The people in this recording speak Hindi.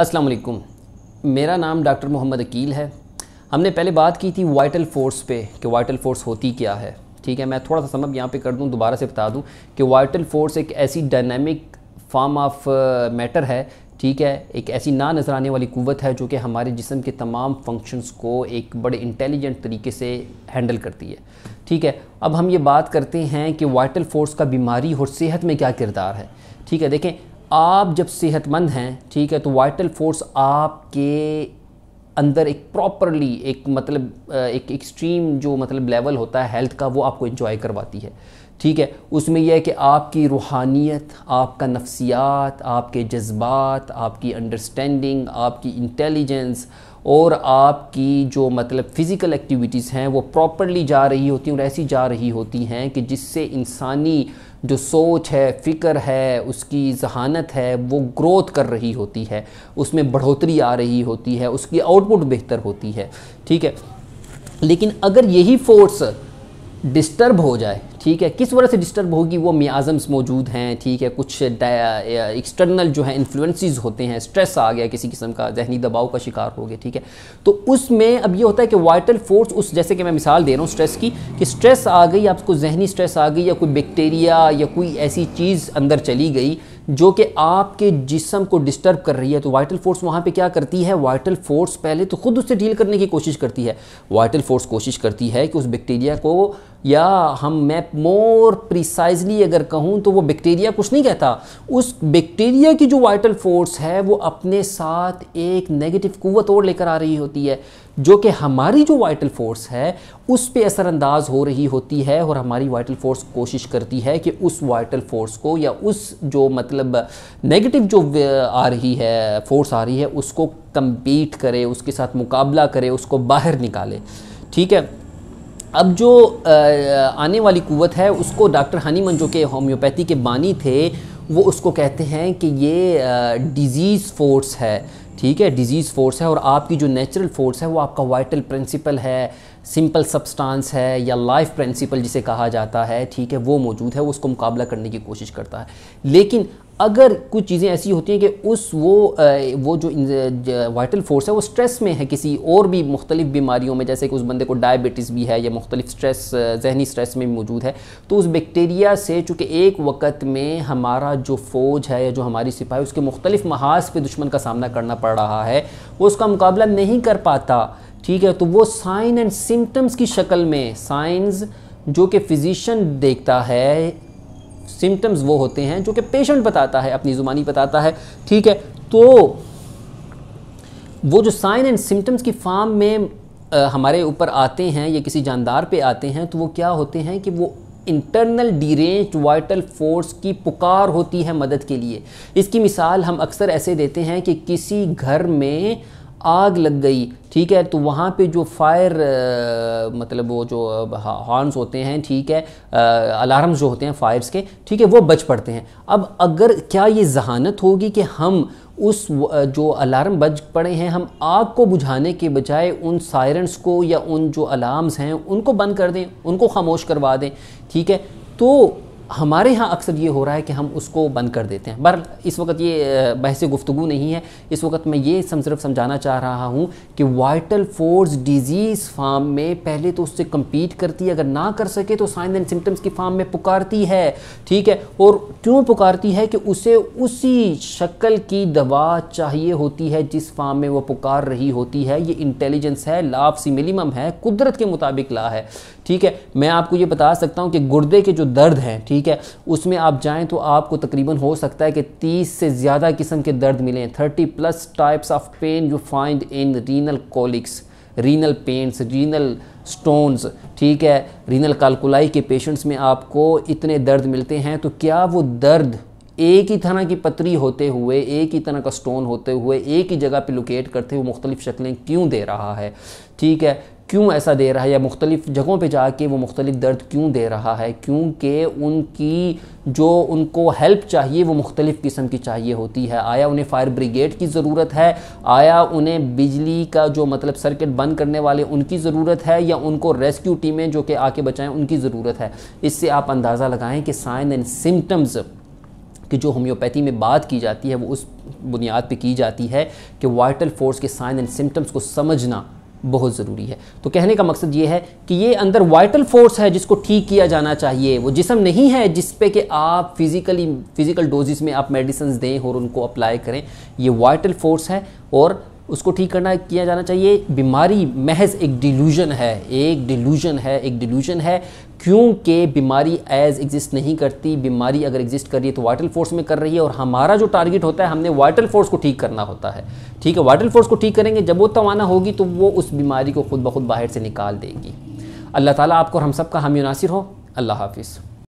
अस्सलाम वालेकुम मेरा नाम डॉक्टर मोहम्मद अकील है हमने पहले बात की थी वाइटल फ़ोर्स पे कि वाइटल फ़ोर्स होती क्या है ठीक है मैं थोड़ा सा समझ यहाँ पे कर दूँ दोबारा से बता दूँ कि वाइटल फ़ोर्स एक ऐसी डायनेमिक फॉर्म ऑफ मैटर है ठीक है एक ऐसी ना नज़र आने वाली कुत है जो कि हमारे जिसम के तमाम फंक्शंस को एक बड़े इंटेलिजेंट तरीके से हैंडल करती है ठीक है अब हम ये बात करते हैं कि वाइटल फ़ोर्स का बीमारी और सेहत में क्या किरदार है ठीक है देखें आप जब सेहतमंद हैं ठीक है तो वाइटल फोर्स आपके अंदर एक प्रॉपरली एक मतलब एक एक्सट्रीम जो मतलब लेवल होता है हेल्थ का वो आपको इंजॉय करवाती है ठीक है उसमें यह है कि आपकी रूहानियत आपका नफ्सियात आपके जज्बात आपकी अंडरस्टैंडिंग आपकी इंटेलिजेंस और आपकी जो मतलब फ़िज़िकल एक्टिविटीज़ हैं वो प्रॉपरली जा रही होती हैं और ऐसी जा रही होती हैं कि जिससे इंसानी जो सोच है फ़िक्र है उसकी जहानत है वो ग्रोथ कर रही होती है उसमें बढ़ोतरी आ रही होती है उसकी आउटपुट बेहतर होती है ठीक है लेकिन अगर यही फोर्स डिस्टर्ब हो जाए ठीक है किस वजह से डिस्टर्ब होगी वो मियाज़म्स मौजूद हैं ठीक है कुछ एक्सटर्नल जो है इन्फ्लुएंसेस होते हैं स्ट्रेस आ गया किसी किस्म का जहनी दबाव का शिकार हो गया ठीक है तो उसमें अब ये होता है कि वाइटल फोर्स उस जैसे कि मैं मिसाल दे रहा हूँ स्ट्रेस की कि स्ट्रेस आ गई आपको जहनी स्ट्रेस आ गई या कोई बैक्टीरिया या कोई ऐसी चीज़ अंदर चली गई जो कि आपके जिसम को डिस्टर्ब कर रही है तो वाइटल फोर्स वहाँ पे क्या करती है वाइटल फोर्स पहले तो खुद उससे डील करने की कोशिश करती है वाइटल फोर्स कोशिश करती है कि उस बैक्टीरिया को या हम मैं मोर प्रिसाइजली अगर कहूँ तो वो बैक्टीरिया कुछ नहीं कहता उस बैक्टीरिया की जो वाइटल फोर्स है वो अपने साथ एक नेगेटिव कुवत और लेकर आ रही होती है जो कि हमारी जो वाइटल फोर्स है उस पर असरअंदाज हो रही होती है और हमारी वाइटल फोर्स कोशिश करती है कि उस वाइटल फोर्स को या उस जो मतलब नेगेटिव जो आ रही है फोर्स आ रही है उसको कम्पीट करे उसके साथ मुकाबला करे उसको बाहर निकाले ठीक है अब जो आने वाली कुवत है उसको डॉक्टर हनीमन जो के होम्योपैथी के बानी थे वो उसको कहते हैं कि ये डिज़ीज़ फोर्स है ठीक है डिज़ीज़ फोर्स है और आपकी जो नेचुरल फोर्स है वो आपका वाइटल प्रिंसिपल है सिंपल सब्सटेंस है या लाइफ प्रिंसिपल जिसे कहा जाता है ठीक है वो मौजूद है वो उसको मुकाबला करने की कोशिश करता है लेकिन अगर कुछ चीज़ें ऐसी होती हैं कि उस वो वो जो वाइटल फोर्स है वो स्ट्रेस में है किसी और भी मुख्तलिफ बीमारियों में जैसे कि उस बंदे को डायबिटीज़ भी है या मुख्तलिफ स्ट्रेस जहनी स्ट्रेस में भी मौजूद है तो उस बैक्टीरिया से चूँकि एक वक्त में हमारा जो फ़ौज है या जो हमारी सिपाही उसके मुख्तलिफ महाज पर दुश्मन का सामना करना पड़ रहा है वो उसका मुकाबला नहीं कर पाता ठीक है तो वो साइन एंड सिम्टम्स की शक्ल में साइंस जो कि फिज़िशन देखता है सिम्टम्स वो होते हैं जो कि पेशेंट बताता है अपनी ज़ुबानी बताता है ठीक है तो वो जो साइन एंड सिम्टम्स की फार्म में आ, हमारे ऊपर आते हैं या किसी जानदार पे आते हैं तो वो क्या होते हैं कि वो इंटरनल डीरेंज वाइटल फोर्स की पुकार होती है मदद के लिए इसकी मिसाल हम अक्सर ऐसे देते हैं कि किसी घर में आग लग गई ठीक है तो वहाँ पे जो फायर आ, मतलब वो जो हॉर्न्स होते हैं ठीक है अलार्म जो होते हैं फायर्स के ठीक है वो बच पड़ते हैं अब अगर क्या ये जहानत होगी कि हम उस जो अलार्म बज पड़े हैं हम आग को बुझाने के बजाय उन सायरन्स को या उन जो अलार्म्स हैं उनको बंद कर दें उनको खामोश करवा दें ठीक है तो हमारे यहाँ अक्सर ये हो रहा है कि हम उसको बंद कर देते हैं बर इस वक्त ये बहस गुफ्तु नहीं है इस वक्त मैं ये सिर्फ समझाना चाह रहा हूँ कि वाइटल फोर्स डिजीज़ फार्म में पहले तो उससे कम्पीट करती है अगर ना कर सके तो साइन एंड सिम्टम्स की फार्म में पुकारती है ठीक है और क्यों पुकारती है कि उसे उसी शक्ल की दवा चाहिए होती है जिस फार्म में वह पुकार रही होती है ये इंटेलिजेंस है लाफ सी मिनिमम है कुदरत के मुताबिक ला है ठीक है मैं आपको ये बता सकता हूँ कि गुर्दे के जो दर्द हैं ठीक ठीक है उसमें आप जाएँ तो आपको तकरीबन हो सकता है कि तीस से ज़्यादा किस्म के दर्द मिले thirty plus types of pain you find in renal colics renal pains renal stones ठीक है रीनल कालकुलाई के पेशेंट्स में आपको इतने दर्द मिलते हैं तो क्या वो दर्द एक ही तरह की पतरी होते हुए एक ही तरह का स्टोन होते हुए एक ही जगह पे लोकेट करते हुए मुख्तलिफ शक्लें क्यों दे रहा है ठीक है क्यों ऐसा दे रहा है या मुख्तलिफ़ जगहों पर जाके वो मुख्तलिफ़ दर्द क्यों दे रहा है क्योंकि उनकी जो उनको हेल्प चाहिए वो मुख्तलिफ़ किस्म की चाहिए होती है आया उन्हें फ़ायर ब्रिगेड की ज़रूरत है आया उन्हें बिजली का जो मतलब सर्किट बंद करने वाले उनकी ज़रूरत है या उनको रेस्क्यू टीमें जो कि आके बचाएं उनकी ज़रूरत है इससे आप अंदाज़ा लगाएं कि साइन एंड सिम्टम्स कि जो होम्योपैथी में बात की जाती है वो उस बुनियाद पे की जाती है कि वाइटल फोर्स के साइन एंड सिम्टम्स को समझना बहुत ज़रूरी है तो कहने का मकसद ये है कि ये अंदर वाइटल फोर्स है जिसको ठीक किया जाना चाहिए वो जिसम नहीं है जिस पे कि आप फिज़िकली फिज़िकल डोजेस में आप मेडिसिन दें और उनको अप्लाई करें ये वाइटल फोर्स है और उसको ठीक करना किया जाना चाहिए बीमारी महज एक डिलूजन है एक डिलूजन है एक डिलूजन है क्योंकि बीमारी एज एग्जिस्ट नहीं करती बीमारी अगर एग्जिस्ट कर रही है तो वाइटल फोर्स में कर रही है और हमारा जो टारगेट होता है हमने वाइटल फोर्स को ठीक करना होता है ठीक है वाइटल फोर्स को ठीक करेंगे जब वो तोाना होगी तो वो उस बीमारी को खुद ब खुद बाहर से निकाल देगी अल्लाह ताली आपको और हम सब का हम नासिर हो अल्लाह हाफिज़